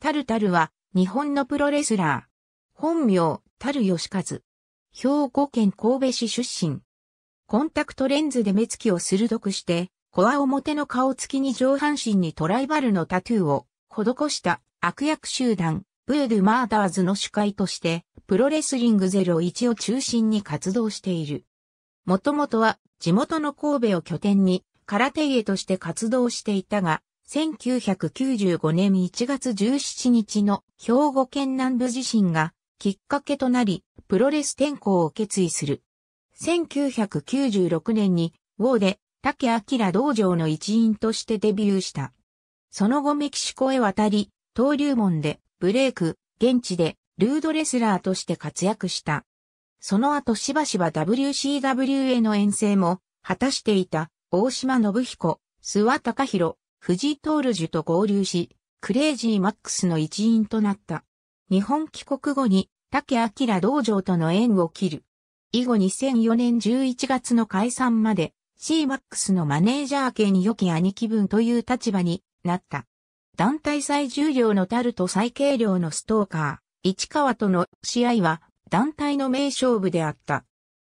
タルタルは、日本のプロレスラー。本名、タル吉和。兵庫県神戸市出身。コンタクトレンズで目つきを鋭くして、コア表の顔つきに上半身にトライバルのタトゥーを施した悪役集団、ブードゥ・マーダーズの主会として、プロレスリング01を中心に活動している。もともとは地元の神戸を拠点に空手家として活動していたが、1995年1月17日の兵庫県南部地震がきっかけとなり、プロレス転向を決意する。1996年に、ウォーで竹明道場の一員としてデビューした。その後メキシコへ渡り、登竜門でブレイク、現地でルードレスラーとして活躍した。その後しばしば WCW への遠征も果たしていた大島信彦、諏訪隆弘、藤井トールジュと合流し、クレイジーマックスの一員となった。日本帰国後に、竹明道場との縁を切る。以後2004年11月の解散まで、c ックスのマネージャー家に良き兄貴分という立場になった。団体最重量のタルと最軽量のストーカー、市川との試合は団体の名勝負であった。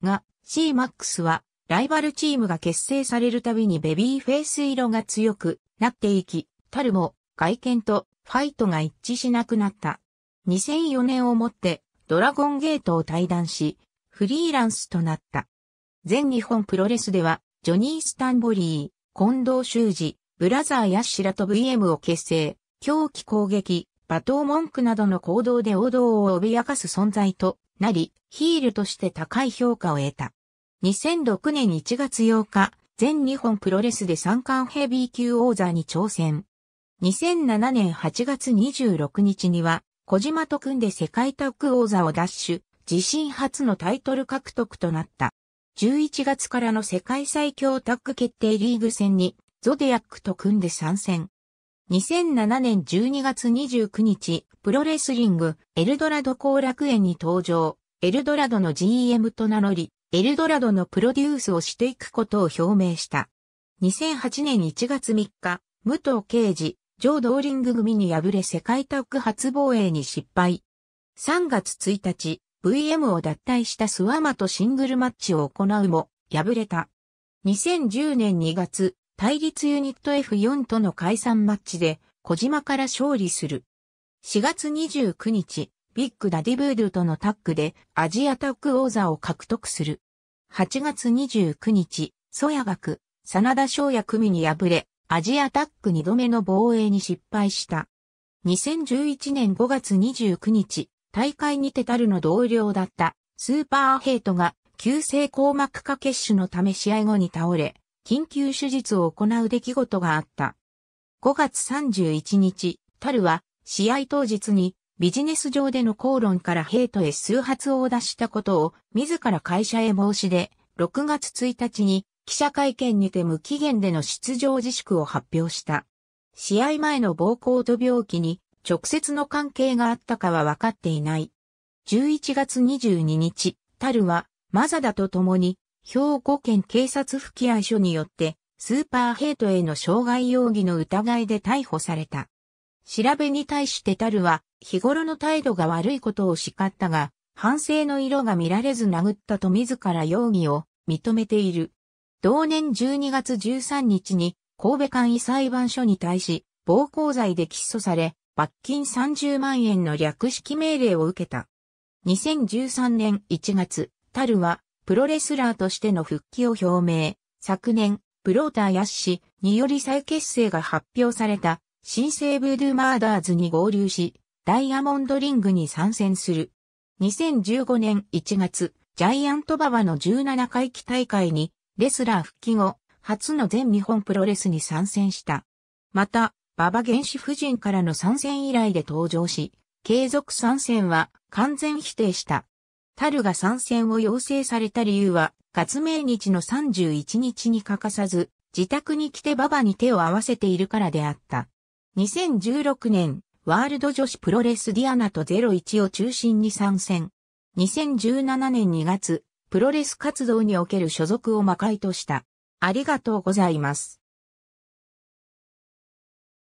が、c ックスはライバルチームが結成されるたびにベビーフェイス色が強くなっていき、タルも外見とファイトが一致しなくなった。2004年をもってドラゴンゲートを退団し、フリーランスとなった。全日本プロレスでは、ジョニー・スタンボリー、近藤修二、ブラザー・ヤッシラと VM を結成、狂気攻撃、罵倒文句などの行動で王道を脅かす存在となり、ヒールとして高い評価を得た。2006年1月8日、全日本プロレスで三冠ヘビー級王座に挑戦。2007年8月26日には、小島と組んで世界タッグ王座を奪取、自身初のタイトル獲得となった。11月からの世界最強タッグ決定リーグ戦に、ゾディアックと組んで参戦。2007年12月29日、プロレスリング、エルドラド後楽園に登場、エルドラドの GM と名乗り、エルドラドのプロデュースをしていくことを表明した。2008年1月3日、武藤刑事、ジョー・ドーリング組に敗れ世界タッグ初防衛に失敗。3月1日、VM を脱退したスワマとシングルマッチを行うも、敗れた。2010年2月、対立ユニット F4 との解散マッチで、小島から勝利する。4月29日、ビッグダディブードとのタッグでアジアタッグ王座を獲得する。8月29日、ソヤ学、真田翔也組に敗れ、アジアタッグ2度目の防衛に失敗した。2011年5月29日、大会にてたるの同僚だったスーパーヘイトが急性硬膜下血腫のため試合後に倒れ、緊急手術を行う出来事があった。5月31日、タルは試合当日にビジネス上での口論からヘイトへ数発を出したことを自ら会社へ申し出、6月1日に記者会見にて無期限での出場自粛を発表した。試合前の暴行と病気に直接の関係があったかは分かっていない。11月22日、タルはマザダと共に兵庫県警察吹合所によってスーパーヘイトへの傷害容疑の疑いで逮捕された。調べに対してタルは、日頃の態度が悪いことを叱ったが、反省の色が見られず殴ったと自ら容疑を認めている。同年12月13日に神戸簡易裁判所に対し暴行罪で起訴され罰金30万円の略式命令を受けた。2013年1月、タルはプロレスラーとしての復帰を表明。昨年、プローターヤッシにより再結成が発表された新生ブードゥマーダーズに合流し、ダイヤモンドリングに参戦する。2015年1月、ジャイアント馬場の17回帰大会に、レスラー復帰後、初の全日本プロレスに参戦した。また、馬場原始夫人からの参戦以来で登場し、継続参戦は完全否定した。タルが参戦を要請された理由は、月命日の31日に欠かさず、自宅に来て馬場に手を合わせているからであった。2016年、ワールド女子プロレスディアナと01を中心に参戦。2017年2月、プロレス活動における所属を魔界とした。ありがとうございます。